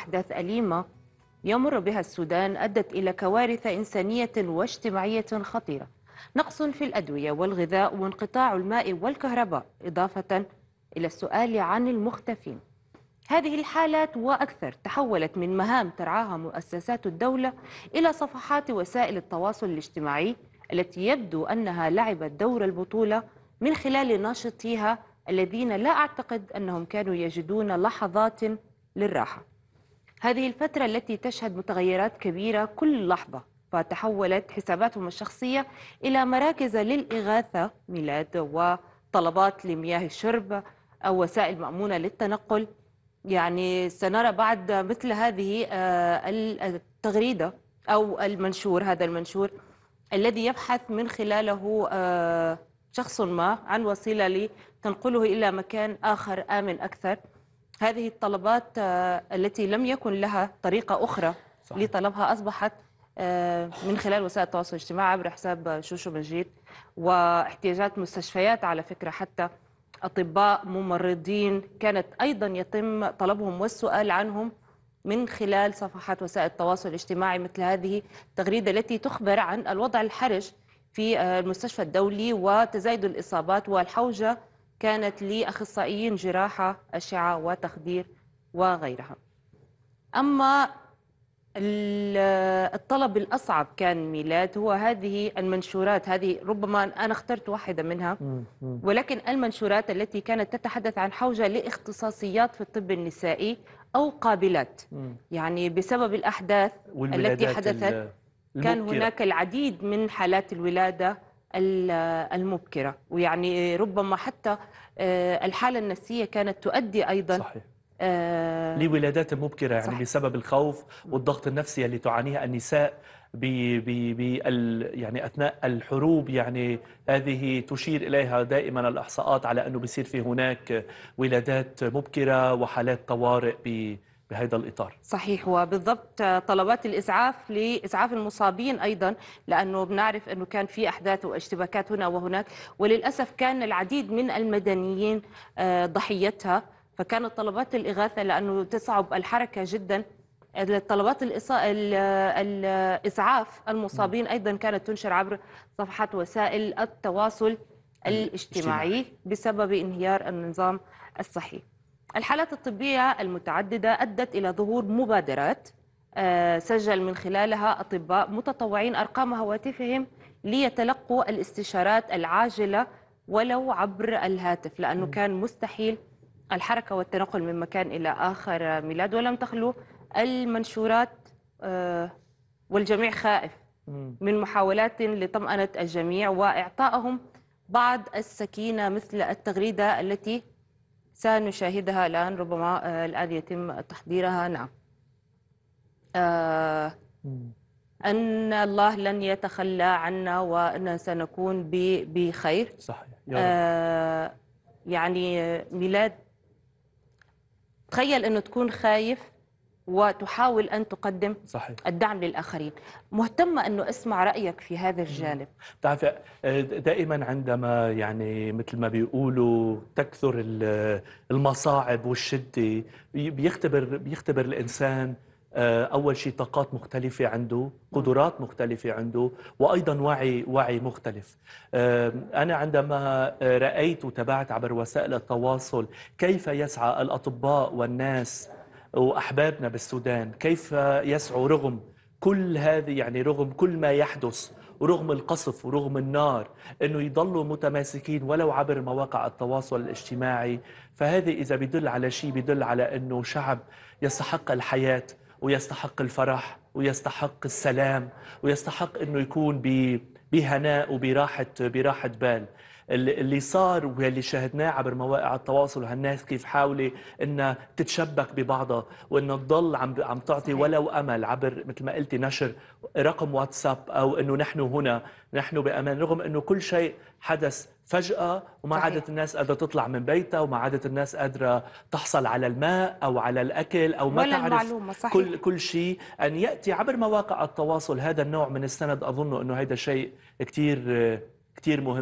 أحداث أليمة يمر بها السودان أدت إلى كوارث إنسانية واجتماعية خطيرة نقص في الأدوية والغذاء وانقطاع الماء والكهرباء إضافة إلى السؤال عن المختفين هذه الحالات وأكثر تحولت من مهام ترعاها مؤسسات الدولة إلى صفحات وسائل التواصل الاجتماعي التي يبدو أنها لعبت دور البطولة من خلال ناشطيها الذين لا أعتقد أنهم كانوا يجدون لحظات للراحة هذه الفترة التي تشهد متغيرات كبيرة كل لحظة فتحولت حساباتهم الشخصية إلى مراكز للإغاثة ميلاد وطلبات لمياه الشرب أو وسائل مأمونة للتنقل يعني سنرى بعد مثل هذه آه، التغريدة أو المنشور هذا المنشور الذي يبحث من خلاله آه، شخص ما عن وسيلة لتنقله إلى مكان آخر آمن أكثر هذه الطلبات آه، التي لم يكن لها طريقة أخرى صحيح. لطلبها أصبحت آه، من خلال وسائل التواصل الاجتماعي عبر حساب شوشو مجيد واحتياجات مستشفيات على فكرة حتى أطباء ممرضين كانت أيضا يتم طلبهم والسؤال عنهم من خلال صفحات وسائل التواصل الاجتماعي مثل هذه التغريدة التي تخبر عن الوضع الحرج في آه، المستشفى الدولي وتزايد الإصابات والحوجة كانت لأخصائيين جراحة أشعة وتخدير وغيرها أما الطلب الأصعب كان ميلاد هو هذه المنشورات هذه ربما أنا اخترت واحدة منها ولكن المنشورات التي كانت تتحدث عن حوجة لاختصاصيات في الطب النسائي أو قابلات يعني بسبب الأحداث التي حدثت كان هناك العديد من حالات الولادة المبكرة ويعني ربما حتى آه، الحالة النفسية كانت تؤدي أيضا صحيح. آه، لولادات مبكرة يعني صح. بسبب الخوف والضغط النفسي اللي تعانيها النساء بي بي بي ال يعني أثناء الحروب يعني هذه تشير إليها دائما الإحصاءات على أنه بيصير في هناك ولادات مبكرة وحالات طوارئ بهذا الإطار صحيح وبالضبط طلبات الإسعاف لإسعاف المصابين أيضا لأنه بنعرف أنه كان في أحداث واشتباكات هنا وهناك وللأسف كان العديد من المدنيين آه، ضحيتها فكانت طلبات الإغاثة لأنه تصعب الحركة جدا طلبات الإسعاف المصابين نعم. أيضا كانت تنشر عبر صفحات وسائل التواصل الاجتماعي بسبب انهيار النظام الصحي الحالات الطبية المتعددة أدت إلى ظهور مبادرات آه، سجل من خلالها أطباء متطوعين أرقام هواتفهم ليتلقوا الاستشارات العاجلة ولو عبر الهاتف لأنه كان مستحيل الحركة والتنقل من مكان إلى آخر ميلاد ولم تخلو المنشورات آه، والجميع خائف من محاولات لطمأنة الجميع وإعطائهم بعض السكينة مثل التغريدة التي سنشاهدها الآن ربما آه، الآن يتم تحضيرها نعم آه أن الله لن يتخلى عنا وأن سنكون بخير صحيح يا رب. آه يعني ميلاد تخيل أنه تكون خايف وتحاول أن تقدم صحيح. الدعم للآخرين مهتمة أنه أسمع رأيك في هذا الجانب تعرف آه، دائما عندما يعني مثل ما بيقولوا تكثر آه، المصاعب والشدة بيختبر, بيختبر الإنسان آه، اول شيء طاقات مختلفه عنده قدرات مختلفه عنده وايضا وعي وعي مختلف انا عندما رايت وتابعت عبر وسائل التواصل كيف يسعى الاطباء والناس واحبابنا بالسودان كيف يسعوا رغم كل هذه يعني رغم كل ما يحدث ورغم القصف ورغم النار انه يضلوا متماسكين ولو عبر مواقع التواصل الاجتماعي فهذا اذا بدل على شيء بدل على انه شعب يستحق الحياه ويستحق الفرح ويستحق السلام ويستحق انه يكون بهناء وبراحه براحه بال اللي صار واللي شاهدناه عبر مواقع التواصل وهالناس كيف حاولت انها تتشبك ببعضها وانها تضل عم عم تعطي ولو امل عبر مثل ما قلتي نشر رقم واتساب او انه نحن هنا نحن بامان رغم انه كل شيء حدث فجأة وما صحيح. عادت الناس قادرة تطلع من بيتها وما عادت الناس قادرة تحصل على الماء أو على الأكل أو ما تعرف كل كل شيء أن يأتي عبر مواقع التواصل هذا النوع من السند أظن أنه هذا شيء كثير كثير مهم